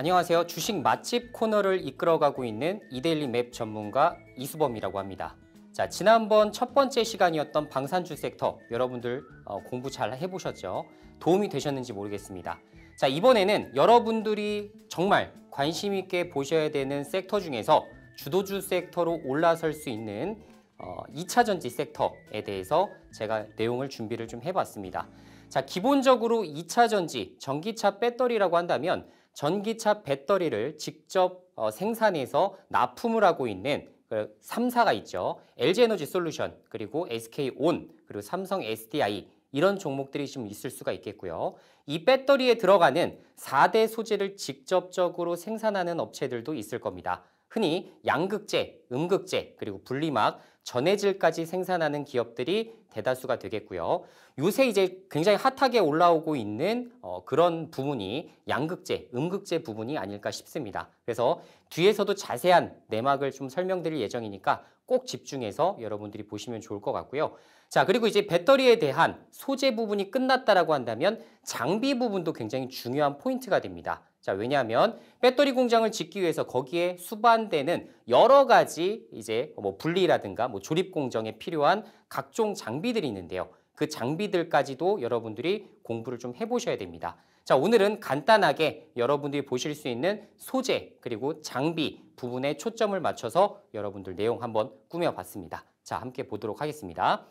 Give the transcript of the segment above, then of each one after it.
안녕하세요. 주식 맛집 코너를 이끌어가고 있는 이데일리 맵 전문가 이수범이라고 합니다. 자, 지난번 첫 번째 시간이었던 방산주 섹터 여러분들 어, 공부 잘 해보셨죠? 도움이 되셨는지 모르겠습니다. 자, 이번에는 여러분들이 정말 관심 있게 보셔야 되는 섹터 중에서 주도주 섹터로 올라설 수 있는 어, 2차 전지 섹터에 대해서 제가 내용을 준비를 좀 해봤습니다. 자, 기본적으로 2차 전지, 전기차 배터리라고 한다면 전기차 배터리를 직접 어, 생산해서 납품을 하고 있는 3사가 그 있죠. LG에너지 솔루션, 그리고 SK온, 그리고 삼성 SDI 이런 종목들이 좀 있을 수가 있겠고요. 이 배터리에 들어가는 4대 소재를 직접적으로 생산하는 업체들도 있을 겁니다. 흔히 양극재, 음극재, 그리고 분리막, 전해질까지 생산하는 기업들이 대다수가 되겠고요. 요새 이제 굉장히 핫하게 올라오고 있는 어, 그런 부분이 양극재, 음극재 부분이 아닐까 싶습니다. 그래서 뒤에서도 자세한 내막을 좀 설명드릴 예정이니까 꼭 집중해서 여러분들이 보시면 좋을 것 같고요. 자, 그리고 이제 배터리에 대한 소재 부분이 끝났다라고 한다면 장비 부분도 굉장히 중요한 포인트가 됩니다. 자, 왜냐하면 배터리 공장을 짓기 위해서 거기에 수반되는 여러 가지 이제 뭐 분리라든가 뭐 조립 공정에 필요한 각종 장비들이 있는데요. 그 장비들까지도 여러분들이 공부를 좀 해보셔야 됩니다. 자, 오늘은 간단하게 여러분들이 보실 수 있는 소재 그리고 장비 부분에 초점을 맞춰서 여러분들 내용 한번 꾸며봤습니다. 자, 함께 보도록 하겠습니다.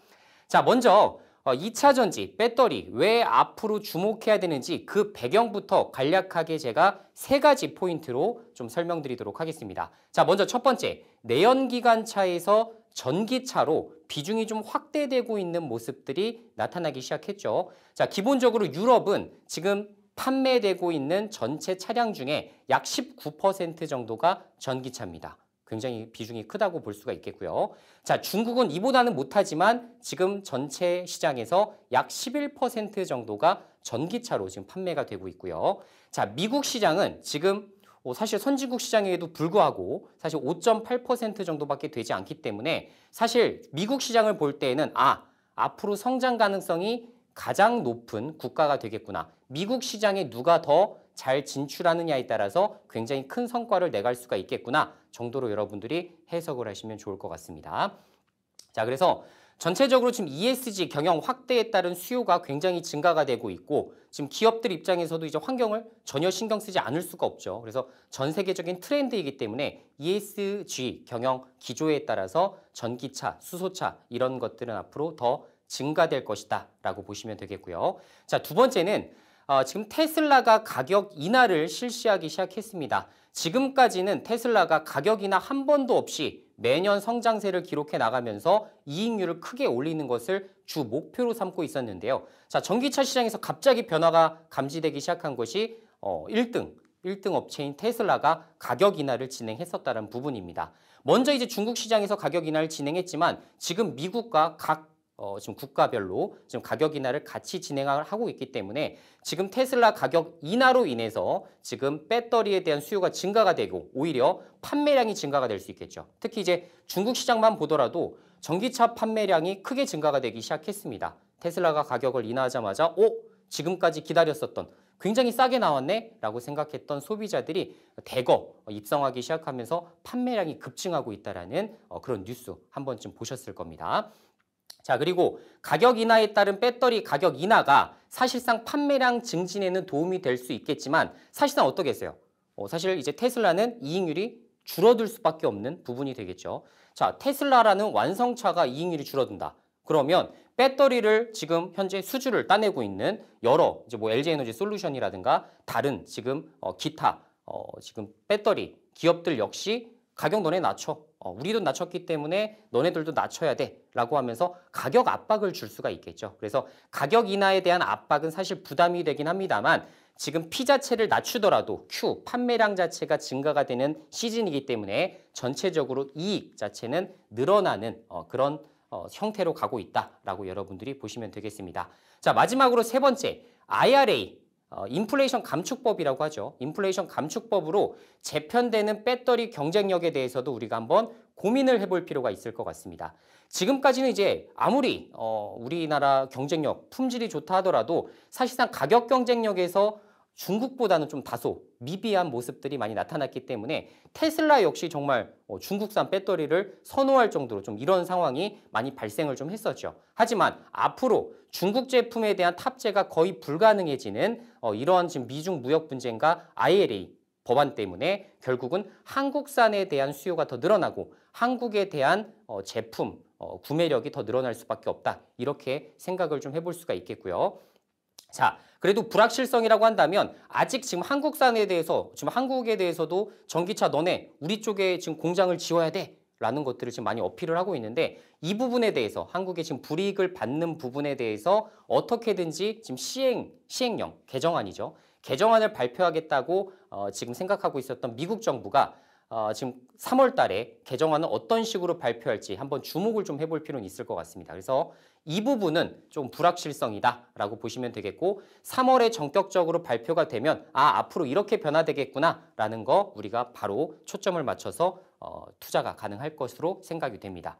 자, 먼저 2차 어, 전지, 배터리 왜 앞으로 주목해야 되는지 그 배경부터 간략하게 제가 세 가지 포인트로 좀 설명드리도록 하겠습니다. 자, 먼저 첫 번째, 내연기관차에서 전기차로 비중이 좀 확대되고 있는 모습들이 나타나기 시작했죠. 자, 기본적으로 유럽은 지금 판매되고 있는 전체 차량 중에 약 19% 정도가 전기차입니다. 굉장히 비중이 크다고 볼 수가 있겠고요. 자, 중국은 이보다는 못하지만 지금 전체 시장에서 약 11% 정도가 전기차로 지금 판매가 되고 있고요. 자, 미국 시장은 지금 어, 사실 선진국 시장에도 불구하고 사실 5.8% 정도밖에 되지 않기 때문에 사실 미국 시장을 볼 때에는 아, 앞으로 성장 가능성이 가장 높은 국가가 되겠구나. 미국 시장에 누가 더잘 진출하느냐에 따라서 굉장히 큰 성과를 내갈 수가 있겠구나 정도로 여러분들이 해석을 하시면 좋을 것 같습니다. 자, 그래서 전체적으로 지금 ESG 경영 확대에 따른 수요가 굉장히 증가가 되고 있고 지금 기업들 입장에서도 이제 환경을 전혀 신경 쓰지 않을 수가 없죠. 그래서 전 세계적인 트렌드이기 때문에 ESG 경영 기조에 따라서 전기차, 수소차 이런 것들은 앞으로 더 증가될 것이다 라고 보시면 되겠고요. 자, 두 번째는 어, 지금 테슬라가 가격 인하를 실시하기 시작했습니다. 지금까지는 테슬라가 가격 인하 한 번도 없이 매년 성장세를 기록해 나가면서 이익률을 크게 올리는 것을 주 목표로 삼고 있었는데요. 자, 전기차 시장에서 갑자기 변화가 감지되기 시작한 것이 어, 1등, 1등 업체인 테슬라가 가격 인하를 진행했었다는 부분입니다. 먼저 이제 중국 시장에서 가격 인하를 진행했지만 지금 미국과 각 어, 지금 국가별로 지금 가격 인하를 같이 진행을 하고 있기 때문에 지금 테슬라 가격 인하로 인해서 지금 배터리에 대한 수요가 증가가 되고 오히려 판매량이 증가가 될 수 있겠죠. 특히 이제 중국 시장만 보더라도 전기차 판매량이 크게 증가가 되기 시작했습니다. 테슬라가 가격을 인하하자마자 오 어, 지금까지 기다렸었던 굉장히 싸게 나왔네 라고 생각했던 소비자들이 대거 입성하기 시작하면서 판매량이 급증하고 있다는 라 어, 그런 뉴스 한 번쯤 보셨을 겁니다. 자 그리고 가격 인하에 따른 배터리 가격 인하가 사실상 판매량 증진에는 도움이 될 수 있겠지만 사실상 어떻겠어요? 어, 사실 이제 테슬라는 이익률이 줄어들 수밖에 없는 부분이 되겠죠. 자 테슬라라는 완성차가 이익률이 줄어든다. 그러면 배터리를 지금 현재 수주를 따내고 있는 여러 이제 뭐 LG 에너지 솔루션이라든가 다른 지금 어, 기타 어, 지금 배터리 기업들 역시 가격 너네 낮춰. 어, 우리도 낮췄기 때문에 너네들도 낮춰야 돼. 라고 하면서 가격 압박을 줄 수가 있겠죠. 그래서 가격 인하에 대한 압박은 사실 부담이 되긴 합니다만 지금 피 자체를 낮추더라도 Q, 판매량 자체가 증가가 되는 시즌이기 때문에 전체적으로 이익 자체는 늘어나는 어, 그런 어, 형태로 가고 있다라고 여러분들이 보시면 되겠습니다. 자, 마지막으로 세 번째, IRA. 어, 인플레이션 감축법이라고 하죠. 인플레이션 감축법으로 재편되는 배터리 경쟁력에 대해서도 우리가 한번 고민을 해볼 필요가 있을 것 같습니다. 지금까지는 이제 아무리 어, 우리나라 경쟁력, 품질이 좋다 하더라도 사실상 가격 경쟁력에서 중국보다는 좀 다소 미비한 모습들이 많이 나타났기 때문에 테슬라 역시 정말 어, 중국산 배터리를 선호할 정도로 좀 이런 상황이 많이 발생을 좀 했었죠. 하지만 앞으로 중국 제품에 대한 탑재가 거의 불가능해지는 어, 이러한 지금 미중 무역 분쟁과 ILA 법안 때문에 결국은 한국산에 대한 수요가 더 늘어나고 한국에 대한 어, 제품 구매력이 더 늘어날 수밖에 없다. 이렇게 생각을 좀 해볼 수가 있겠고요. 자, 그래도 불확실성이라고 한다면 아직 지금 한국산에 대해서 지금 한국에 대해서도 전기차 너네 우리 쪽에 지금 공장을 지어야 돼. 라는 것들을 지금 많이 어필을 하고 있는데 이 부분에 대해서 한국에 지금 불이익을 받는 부분에 대해서 어떻게든지 지금 시행 시행령 개정안이죠. 개정안을 발표하겠다고 어, 지금 생각하고 있었던 미국 정부가 어, 지금 3월 달에 개정안을 어떤 식으로 발표할지 한번 주목을 좀 해볼 필요는 있을 것 같습니다. 그래서 이 부분은 좀 불확실성이다라고 보시면 되겠고 3월에 전격적으로 발표가 되면 아 앞으로 이렇게 변화되겠구나라는 거 우리가 바로 초점을 맞춰서 어, 투자가 가능할 것으로 생각이 됩니다.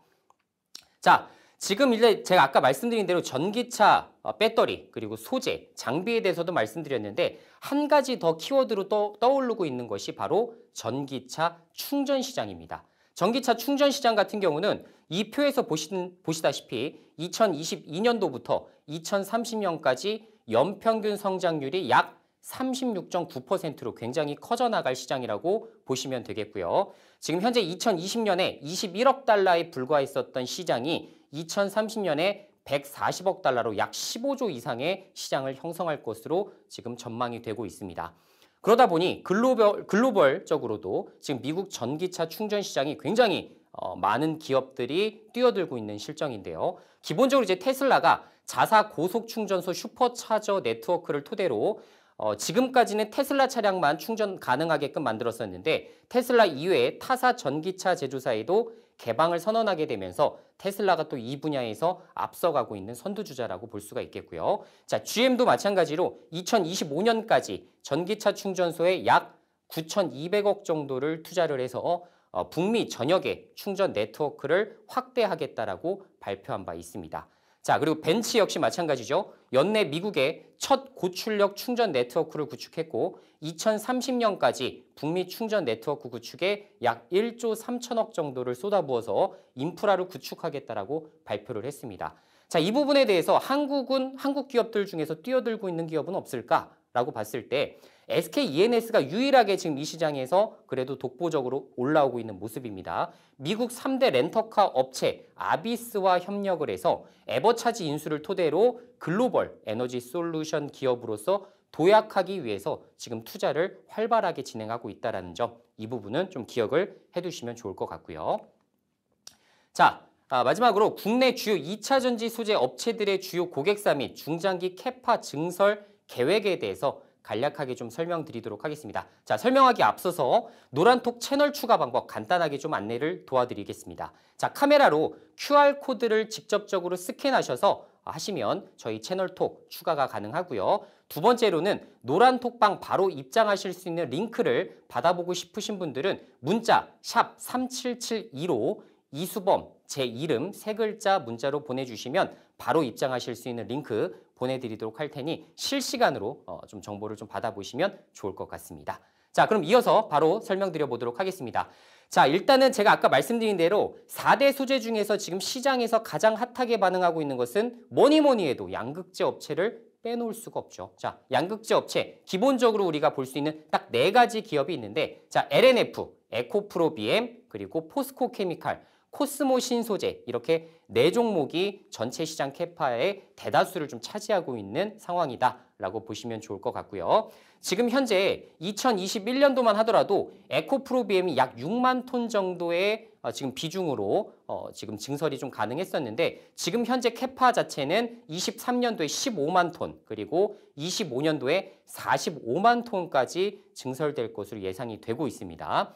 자 지금 이제 제가 아까 말씀드린 대로 전기차 어, 배터리 그리고 소재 장비에 대해서도 말씀드렸는데 한 가지 더 키워드로 떠, 떠오르고 있는 것이 바로 전기차 충전 시장입니다. 전기차 충전 시장 같은 경우는 이 표에서 보신, 보시다시피 2022년도부터 2030년까지 연평균 성장률이 약 36.9%로 굉장히 커져나갈 시장이라고 보시면 되겠고요. 지금 현재 2020년에 21억 달러에 불과했었던 시장이 2030년에 140억 달러로 약 15조 이상의 시장을 형성할 것으로 지금 전망이 되고 있습니다. 그러다 보니 글로벌, 글로벌적으로도 지금 미국 전기차 충전 시장이 굉장히 어, 많은 기업들이 뛰어들고 있는 실정인데요. 기본적으로 이제 테슬라가 자사 고속 충전소 슈퍼차저 네트워크를 토대로 어, 지금까지는 테슬라 차량만 충전 가능하게끔 만들었었는데 테슬라 이외에 타사 전기차 제조사에도 개방을 선언하게 되면서 테슬라가 또 이 분야에서 앞서가고 있는 선두주자라고 볼 수가 있겠고요. 자, GM도 마찬가지로 2025년까지 전기차 충전소에 약 9,200억 정도를 투자를 해서 어, 북미 전역의 충전 네트워크를 확대하겠다라고 발표한 바 있습니다. 자, 그리고 벤츠 역시 마찬가지죠. 연내 미국의 첫 고출력 충전 네트워크를 구축했고 2030년까지 북미 충전 네트워크 구축에 약 1조 3천억 정도를 쏟아부어서 인프라를 구축하겠다라고 발표를 했습니다. 자, 이 부분에 대해서 한국은 한국 기업들 중에서 뛰어들고 있는 기업은 없을까라고 봤을 때 SKENS가 유일하게 지금 이 시장에서 그래도 독보적으로 올라오고 있는 모습입니다. 미국 3대 렌터카 업체 아비스와 협력을 해서 에버차지 인수를 토대로 글로벌 에너지 솔루션 기업으로서 도약하기 위해서 지금 투자를 활발하게 진행하고 있다는 점, 이 부분은 좀 기억을 해두시면 좋을 것 같고요. 자, 아, 마지막으로 국내 주요 2차 전지 소재 업체들의 주요 고객사 및 중장기 캐파 증설 계획에 대해서 간략하게 좀 설명드리도록 하겠습니다. 자, 설명하기 앞서서 노란톡 채널 추가 방법 간단하게 좀 안내를 도와드리겠습니다. 자, 카메라로 QR코드를 직접적으로 스캔하셔서 하시면 저희 채널톡 추가가 가능하고요. 두 번째로는 노란 톡방 바로 입장하실 수 있는 링크를 받아보고 싶으신 분들은 문자 샵 3772로 이수범 제 이름 세 글자 문자로 보내주시면 바로 입장하실 수 있는 링크 보내드리도록 할 테니 실시간으로 어, 좀 정보를 좀 받아보시면 좋을 것 같습니다. 자 그럼 이어서 바로 설명드려 보도록 하겠습니다. 자 일단은 제가 아까 말씀드린 대로 4대 소재 중에서 지금 시장에서 가장 핫하게 반응하고 있는 것은 뭐니 뭐니 해도 양극재 업체를 빼놓을 수가 없죠. 자, 양극재 업체 기본적으로 우리가 볼 수 있는 딱 네 가지 기업이 있는데 자, LNF, 에코프로비엠, 그리고 포스코케미칼 코스모 신소재 이렇게 네 종목이 전체 시장 캐파의 대다수를 좀 차지하고 있는 상황이다라고 보시면 좋을 것 같고요. 지금 현재 2021년도만 하더라도 에코프로비엠이 약 6만 톤 정도의 어, 지금 비중으로 어, 지금 증설이 좀 가능했었는데 지금 현재 캐파 자체는 23년도에 15만 톤 그리고 25년도에 45만 톤까지 증설될 것으로 예상이 되고 있습니다.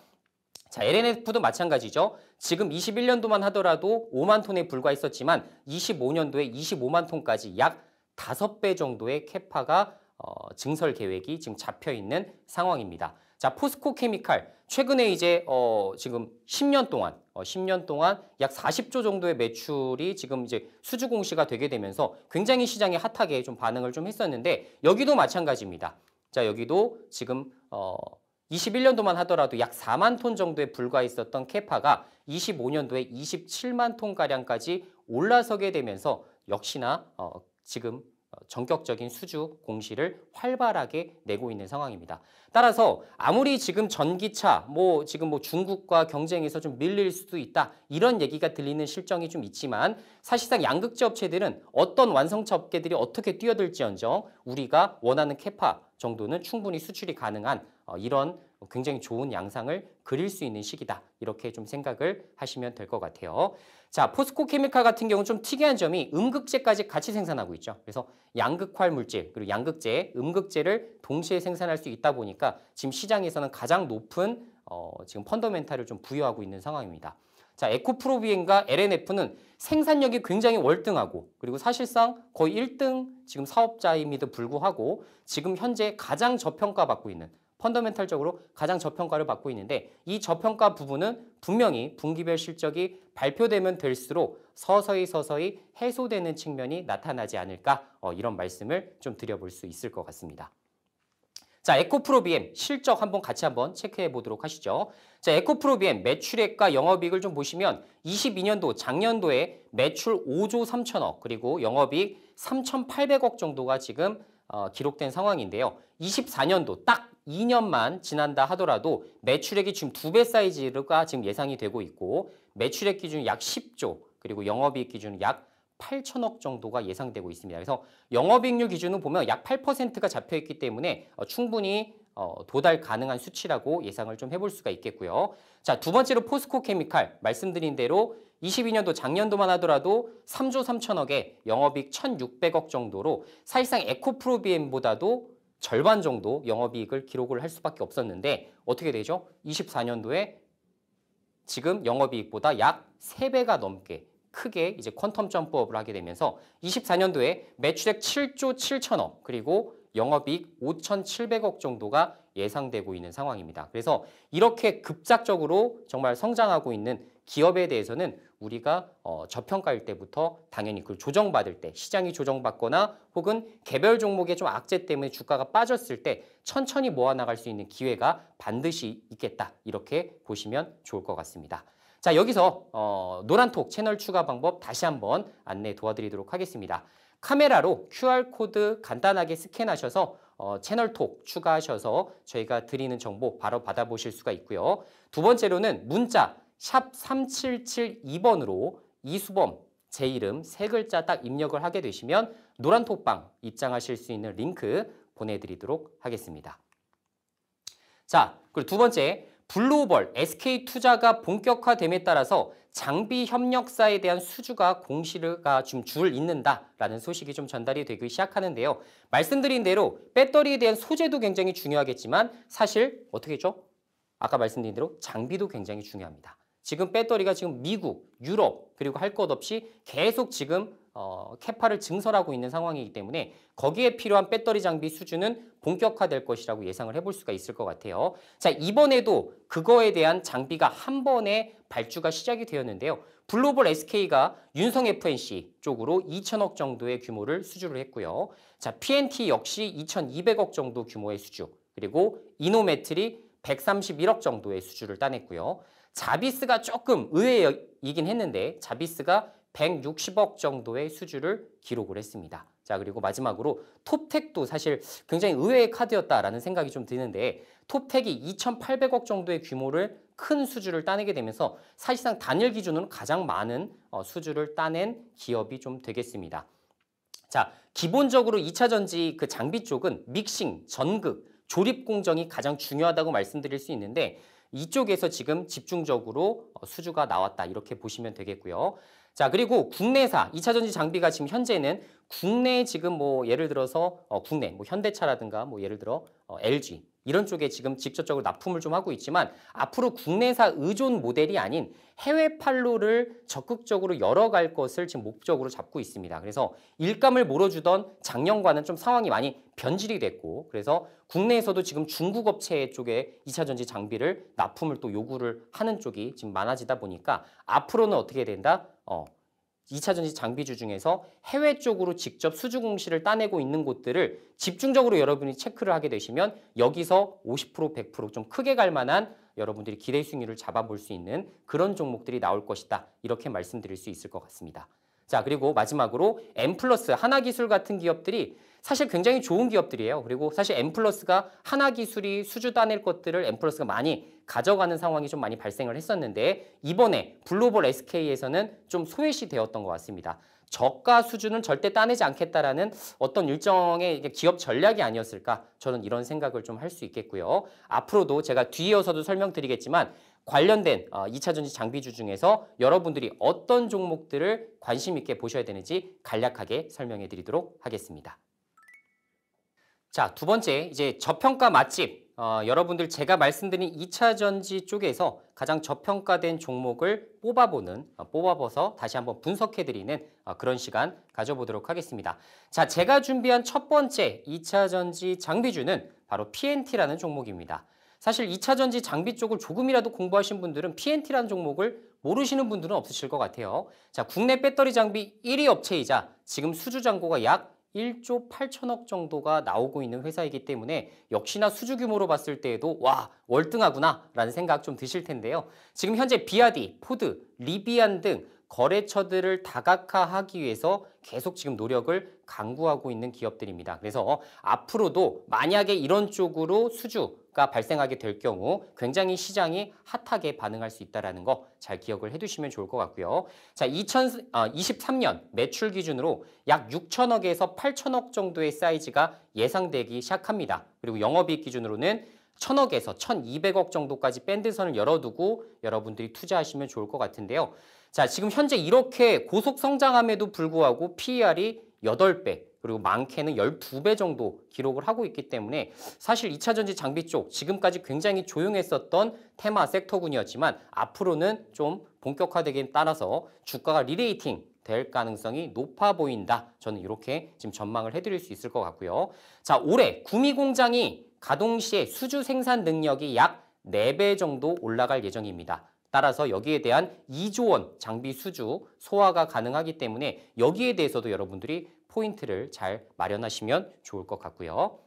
자, LNF도 마찬가지죠. 지금 21년도만 하더라도 5만 톤에 불과했었지만 25년도에 25만 톤까지 약 5배 정도의 캐파가 어, 증설 계획이 지금 잡혀 있는 상황입니다. 자, 포스코 케미칼 최근에 이제 어 지금 10년 동안 어 10년 동안 약 40조 정도의 매출이 지금 이제 수주 공시가 되게 되면서 굉장히 시장에 핫하게 좀 반응을 좀 했었는데 여기도 마찬가지입니다. 자, 여기도 지금 어 21년도만 하더라도 약 4만 톤 정도에 불과했었던 캐파가 25년도에 27만 톤가량까지 올라서게 되면서 역시나 어, 지금 어, 전격적인 수주 공시를 활발하게 내고 있는 상황입니다. 따라서 아무리 지금 전기차 뭐 지금 뭐 중국과 경쟁에서 좀 밀릴 수도 있다 이런 얘기가 들리는 실정이 좀 있지만 사실상 양극재 업체들은 어떤 완성차 업계들이 어떻게 뛰어들지언정 우리가 원하는 캐파 정도는 충분히 수출이 가능한 어, 이런 굉장히 좋은 양상을 그릴 수 있는 시기다. 이렇게 좀 생각을 하시면 될 것 같아요. 자, 포스코 케미칼 같은 경우는 좀 특이한 점이 음극재까지 같이 생산하고 있죠. 그래서 양극화 물질, 그리고 양극재, 음극재를 동시에 생산할 수 있다 보니까 지금 시장에서는 가장 높은 어, 지금 펀더멘탈을 좀 부여하고 있는 상황입니다. 자, 에코프로비엔과 LNF는 생산력이 굉장히 월등하고 그리고 사실상 거의 1등 지금 사업자임에도 불구하고 지금 현재 가장 저평가받고 있는 펀더멘탈적으로 가장 저평가를 받고 있는데 이 저평가 부분은 분명히 분기별 실적이 발표되면 될수록 서서히 서서히 해소되는 측면이 나타나지 않을까 어, 이런 말씀을 좀 드려볼 수 있을 것 같습니다. 자, 에코프로비엠 실적 한번 같이 한번 체크해 보도록 하시죠. 자, 에코프로비엠 매출액과 영업이익을 좀 보시면 22년도 작년도에 매출 5조 3천억 그리고 영업이익 3,800억 정도가 지금 어, 기록된 상황인데요. 24년도 딱 2년만 지난다 하더라도 매출액이 지금 두 배 사이즈가 지금 예상이 되고 있고 매출액 기준 약 10조 그리고 영업이익 기준 약 8천억 정도가 예상되고 있습니다. 그래서 영업이익률 기준은 보면 약 8%가 잡혀 있기 때문에 어, 충분히 어, 도달 가능한 수치라고 예상을 좀 해볼 수가 있겠고요. 자, 두 번째로 포스코 케미칼 말씀드린 대로 22년도 작년도만 하더라도 3조 3천억에 영업이익 1,600억 정도로 사실상 에코프로비엠보다도 절반 정도 영업이익을 기록을 할 수밖에 없었는데 어떻게 되죠? 24년도에 지금 영업이익보다 약 3배가 넘게 크게 이제 퀀텀 점프업을 하게 되면서 24년도에 매출액 7조 7천억 그리고 영업이익 5,700억 정도가 예상되고 있는 상황입니다. 그래서 이렇게 급작적으로 정말 성장하고 있는 기업에 대해서는 우리가 어, 저평가일 때부터 당연히 그걸 조정받을 때 시장이 조정받거나 혹은 개별 종목의 좀 악재 때문에 주가가 빠졌을 때 천천히 모아나갈 수 있는 기회가 반드시 있겠다 이렇게 보시면 좋을 것 같습니다. 자 여기서 어, 노란톡 채널 추가 방법 다시 한번 안내 도와드리도록 하겠습니다. 카메라로 QR코드 간단하게 스캔하셔서 어, 채널톡 추가하셔서 저희가 드리는 정보 바로 받아보실 수가 있고요. 두 번째로는 문자 샵 3772번으로 이수범 제 이름 세 글자 딱 입력을 하게 되시면 노란톡방 입장하실 수 있는 링크 보내드리도록 하겠습니다. 자, 그리고 두 번째 블루오벌 SK 투자가 본격화됨에 따라서 장비 협력사에 대한 수주가 공시가 줄 잇는다라는 소식이 좀 전달이 되기 시작하는데요. 말씀드린 대로 배터리에 대한 소재도 굉장히 중요하겠지만 사실 어떻게죠? 아까 말씀드린 대로 장비도 굉장히 중요합니다. 지금 배터리가 지금 미국, 유럽 그리고 할 것 없이 계속 지금 어, 캐파를 증설하고 있는 상황이기 때문에 거기에 필요한 배터리 장비 수준은 본격화될 것이라고 예상을 해볼 수가 있을 것 같아요. 자 이번에도 그거에 대한 장비가 한 번에 발주가 시작이 되었는데요. 블로벌 SK가 윤성 FNC 쪽으로 2천억 정도의 규모를 수주를 했고요. 자 PNT 역시 2,200억 정도 규모의 수주 그리고 이노매트리 131억 정도의 수주를 따냈고요. 자비스가 조금 의외이긴 했는데 자비스가 160억 정도의 수주를 기록을 했습니다. 자 그리고 마지막으로 톱텍도 사실 굉장히 의외의 카드였다라는 생각이 좀 드는데 톱텍이 2,800억 정도의 규모를 큰 수주를 따내게 되면서 사실상 단일 기준으로 가장 많은 어, 수주를 따낸 기업이 좀 되겠습니다. 자 기본적으로 2차 전지 그 장비 쪽은 믹싱, 전극, 조립 공정이 가장 중요하다고 말씀드릴 수 있는데 이쪽에서 지금 집중적으로 어, 수주가 나왔다 이렇게 보시면 되겠고요. 자 그리고 국내사 2차 전지 장비가 지금 현재는 국내 지금 뭐 예를 들어서 어, 국내 뭐 현대차라든가 뭐 예를 들어 어, LG 이런 쪽에 지금 직접적으로 납품을 좀 하고 있지만 앞으로 국내사 의존 모델이 아닌 해외 판로를 적극적으로 열어갈 것을 지금 목적으로 잡고 있습니다. 그래서 일감을 몰아주던 작년과는 좀 상황이 많이 변질이 됐고 그래서 국내에서도 지금 중국 업체 쪽에 2차 전지 장비를 납품을 또 요구를 하는 쪽이 지금 많아지다 보니까 앞으로는 어떻게 된다? 어, 2차 전지 장비주 중에서 해외 쪽으로 직접 수주 공시를 따내고 있는 곳들을 집중적으로 여러분이 체크를 하게 되시면 여기서 50% 100%좀 크게 갈 만한 여러분들이 기대 수익률을 잡아볼 수 있는 그런 종목들이 나올 것이다. 이렇게 말씀드릴 수 있을 것 같습니다. 자 그리고 마지막으로 M 플러스 하나기술 같은 기업들이 사실 굉장히 좋은 기업들이에요. 그리고 사실 엠플러스가 하나 기술이 수주 따낼 것들을 엠플러스가 많이 가져가는 상황이 좀 많이 발생을 했었는데 이번에 블로벌 SK에서는 좀 소외시 되었던 것 같습니다. 저가 수준은 절대 따내지 않겠다라는 어떤 일정의 기업 전략이 아니었을까 저는 이런 생각을 좀 할 수 있겠고요. 앞으로도 제가 뒤이어서도 설명드리겠지만 관련된 2차 어, 전지 장비주 중에서 여러분들이 어떤 종목들을 관심 있게 보셔야 되는지 간략하게 설명해 드리도록 하겠습니다. 자, 두 번째 이제 저평가 맛집. 어, 여러분들 제가 말씀드린 2차 전지 쪽에서 가장 저평가된 종목을 뽑아보는 어, 뽑아봐서 다시 한번 분석해드리는 어, 그런 시간 가져보도록 하겠습니다. 자, 제가 준비한 첫 번째 2차 전지 장비주는 바로 PNT라는 종목입니다. 사실 2차 전지 장비 쪽을 조금이라도 공부하신 분들은 PNT라는 종목을 모르시는 분들은 없으실 것 같아요. 자, 국내 배터리 장비 1위 업체이자 지금 수주 잔고가 약 1조 8천억 정도가 나오고 있는 회사이기 때문에 역시나 수주 규모로 봤을 때에도 와 월등하구나 라는 생각 좀 드실 텐데요. 지금 현재 비아디, 포드, 리비안 등 거래처들을 다각화하기 위해서 계속 지금 노력을 강구하고 있는 기업들입니다. 그래서 어, 앞으로도 만약에 이런 쪽으로 수주가 발생하게 될 경우 굉장히 시장이 핫하게 반응할 수 있다는 거 잘 기억을 해두시면 좋을 것 같고요. 자, 2023년 어, 매출 기준으로 약 6천억에서 8천억 정도의 사이즈가 예상되기 시작합니다. 그리고 영업이익 기준으로는 천억에서 천이백억 정도까지 밴드선을 열어두고 여러분들이 투자하시면 좋을 것 같은데요. 자, 지금 현재 이렇게 고속 성장함에도 불구하고 PER이 8배, 그리고 많게는 12배 정도 기록을 하고 있기 때문에 사실 2차 전지 장비 쪽 지금까지 굉장히 조용했었던 테마 섹터군이었지만 앞으로는 좀본격화되긴 따라서 주가가 리레이팅 될 가능성이 높아 보인다. 저는 이렇게 지금 전망을 해드릴 수 있을 것 같고요. 자, 올해 구미 공장이 가동 시에 수주 생산 능력이 약 4배 정도 올라갈 예정입니다. 따라서 여기에 대한 2조 원 장비 수주 소화가 가능하기 때문에 여기에 대해서도 여러분들이 포인트를 잘 마련하시면 좋을 것 같고요.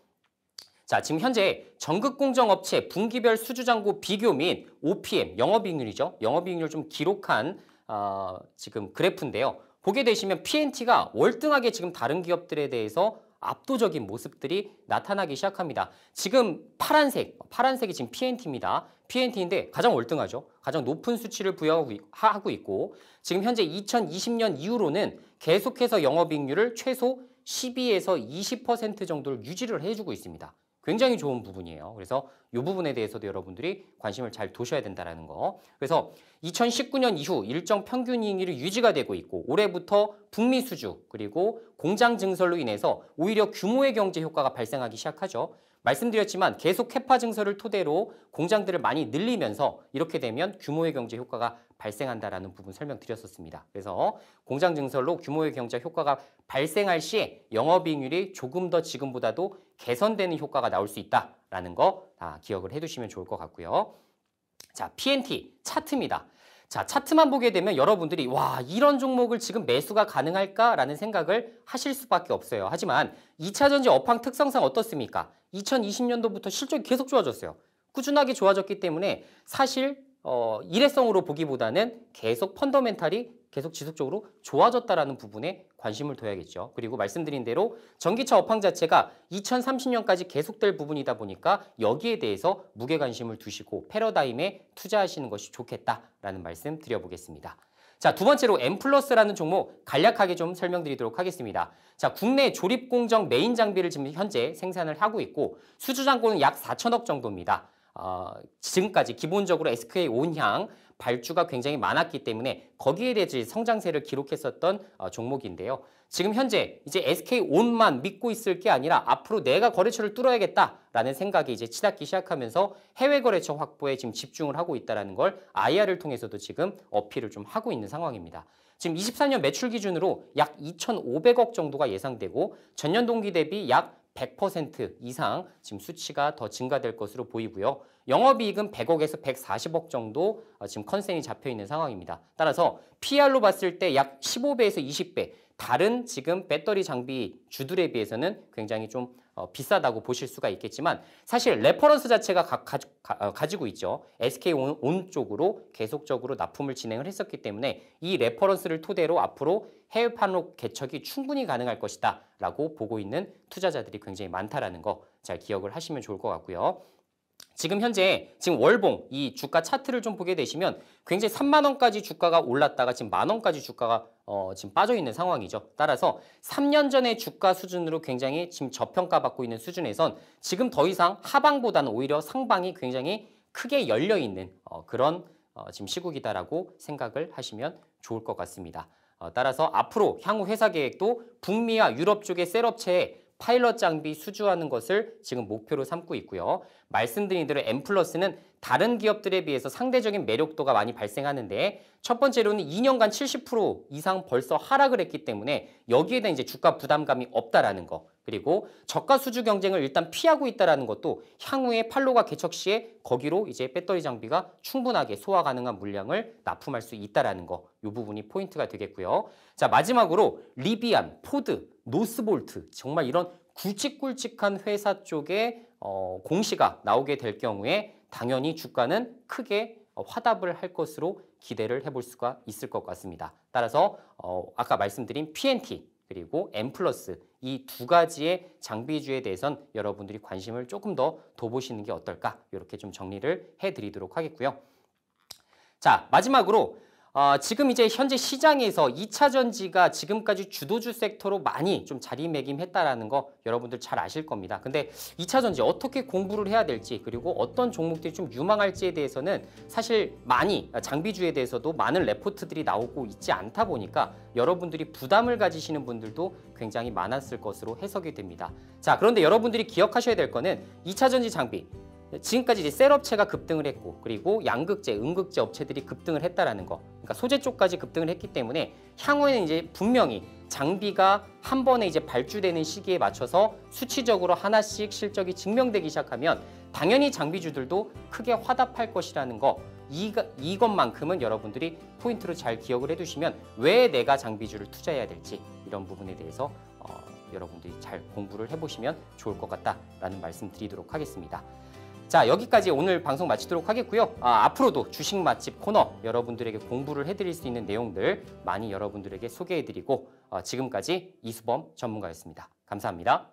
자, 지금 현재 전극공정업체 분기별 수주잔고 비교 및 OPM, 영업이익률이죠. 영업이익률 좀 기록한 어, 지금 그래프인데요. 보게 되시면 PNT가 월등하게 지금 다른 기업들에 대해서 압도적인 모습들이 나타나기 시작합니다. 지금 파란색, 파란색이 지금 PNT입니다. PNT인데 가장 월등하죠. 가장 높은 수치를 부여하고 있고 지금 현재 2020년 이후로는 계속해서 영업익률을 최소 12에서 20% 정도를 유지를 해주고 있습니다. 굉장히 좋은 부분이에요. 그래서 이 부분에 대해서도 여러분들이 관심을 잘 두셔야 된다는 거. 그래서 2019년 이후 일정 평균 이익률이 유지가 되고 있고 올해부터 북미 수주 그리고 공장 증설로 인해서 오히려 규모의 경제 효과가 발생하기 시작하죠. 말씀드렸지만 계속 캐파 증설을 토대로 공장들을 많이 늘리면서 이렇게 되면 규모의 경제 효과가 발생한다라는 부분 설명드렸었습니다. 그래서 공장 증설로 규모의 경제 효과가 발생할 시 영업이익률이 조금 더 지금보다도 개선되는 효과가 나올 수 있다라는 거다 아, 기억을 해두시면 좋을 것 같고요. 자, PNT 차트입니다. 자, 차트만 보게 되면 여러분들이 와, 이런 종목을 지금 매수가 가능할까라는 생각을 하실 수밖에 없어요. 하지만 2차전지 업황 특성상 어떻습니까? 2020년도부터 실적이 계속 좋아졌어요. 꾸준하게 좋아졌기 때문에 사실 어, 일회성으로 보기보다는 계속 펀더멘탈이 계속 지속적으로 좋아졌다라는 부분에 관심을 둬야겠죠. 그리고 말씀드린 대로 전기차 업황 자체가 2030년까지 계속될 부분이다 보니까 여기에 대해서 무게 관심을 두시고 패러다임에 투자하시는 것이 좋겠다라는 말씀 드려보겠습니다. 자, 두 번째로 M플러스라는 종목 간략하게 좀 설명드리도록 하겠습니다. 자, 국내 조립공정 메인 장비를 지금 현재 생산을 하고 있고 수주잔고는 약 4천억 정도입니다. 어, 지금까지 기본적으로 s k 온향 발주가 굉장히 많았기 때문에 거기에 대해 서 성장세를 기록했었던 어, 종목인데요. 지금 현재 이제 SK 온만 믿고 있을 게 아니라 앞으로 내가 거래처를 뚫어야겠다라는 생각이 이제 치닫기 시작하면서 해외 거래처 확보에 지금 집중을 하고 있다는 걸 IR을 통해서도 지금 어필을 좀 하고 있는 상황입니다. 지금 24년 매출 기준으로 약 2,500억 정도가 예상되고 전년 동기 대비 약100% 이상 지금 수치가 더 증가될 것으로 보이고요. 영업이익은 100억에서 140억 정도 어, 지금 컨셉이 잡혀 있는 상황입니다. 따라서 PR로 봤을 때 약 15배에서 20배 다른 지금 배터리 장비 주들에 비해서는 굉장히 좀 어, 비싸다고 보실 수가 있겠지만 사실 레퍼런스 자체가 가, 가 어, 지고 있죠. SK온 온 쪽으로 계속적으로 납품을 진행을 했었기 때문에 이 레퍼런스를 토대로 앞으로 해외 판로 개척이 충분히 가능할 것이다 라고 보고 있는 투자자들이 굉장히 많다라는 거 잘 기억을 하시면 좋을 것 같고요. 지금 현재 지금 월봉 이 주가 차트를 좀 보게 되시면 굉장히 3만 원까지 주가가 올랐다가 지금 만 원까지 주가가 어 지금 빠져 있는 상황이죠. 따라서 3년 전의 주가 수준으로 굉장히 지금 저평가 받고 있는 수준에선 지금 더 이상 하방보다는 오히려 상방이 굉장히 크게 열려 있는 어 그런 어 지금 시국이다라고 생각을 하시면 좋을 것 같습니다. 어, 따라서 앞으로 향후 회사 계획도 북미와 유럽 쪽의 셀업체에 파일럿 장비 수주하는 것을 지금 목표로 삼고 있고요. 말씀드린 대로 M 플러스는 다른 기업들에 비해서 상대적인 매력도가 많이 발생하는데 첫 번째로는 2년간 70% 이상 벌써 하락을 했기 때문에 여기에 대한 이제 주가 부담감이 없다라는 거 그리고 저가 수주 경쟁을 일단 피하고 있다라는 것도 향후에 팔로가 개척 시에 거기로 이제 배터리 장비가 충분하게 소화 가능한 물량을 납품할 수 있다라는 거이 부분이 포인트가 되겠고요. 자 마지막으로 리비안, 포드, 노스볼트 정말 이런 굵직굵직한 회사 쪽에 어, 공시가 나오게 될 경우에 당연히 주가는 크게 어, 화답을 할 것으로 기대를 해볼 수가 있을 것 같습니다. 따라서 어, 아까 말씀드린 PNT 그리고 M 플러스 이 두 가지의 장비주에 대해선 여러분들이 관심을 조금 더 둬보시는 게 어떨까 이렇게 좀 정리를 해드리도록 하겠고요. 자 마지막으로 어, 지금 이제 현재 시장에서 2차 전지가 지금까지 주도주 섹터로 많이 좀 자리매김했다라는 거 여러분들 잘 아실 겁니다. 근데 2차 전지 어떻게 공부를 해야 될지 그리고 어떤 종목들이 좀 유망할지에 대해서는 사실 많이 아, 장비주에 대해서도 많은 레포트들이 나오고 있지 않다 보니까 여러분들이 부담을 가지시는 분들도 굉장히 많았을 것으로 해석이 됩니다. 자 그런데 여러분들이 기억하셔야 될 거는 2차 전지 장비 지금까지 이제 셀 업체가 급등을 했고 그리고 양극재, 음극재 업체들이 급등을 했다라는 거. 그러니까 소재 쪽까지 급등을 했기 때문에 향후에는 이제 분명히 장비가 한 번에 이제 발주되는 시기에 맞춰서 수치적으로 하나씩 실적이 증명되기 시작하면 당연히 장비주들도 크게 화답할 것이라는 거. 이, 이것만큼은 여러분들이 포인트로 잘 기억을 해두시면 왜 내가 장비주를 투자해야 될지 이런 부분에 대해서 어, 여러분들이 잘 공부를 해보시면 좋을 것 같다라는 말씀 드리도록 하겠습니다. 자 여기까지 오늘 방송 마치도록 하겠고요. 아, 앞으로도 주식 맛집 코너 여러분들에게 공부를 해드릴 수 있는 내용들 많이 여러분들에게 소개해드리고 어, 지금까지 이수범 전문가였습니다. 감사합니다.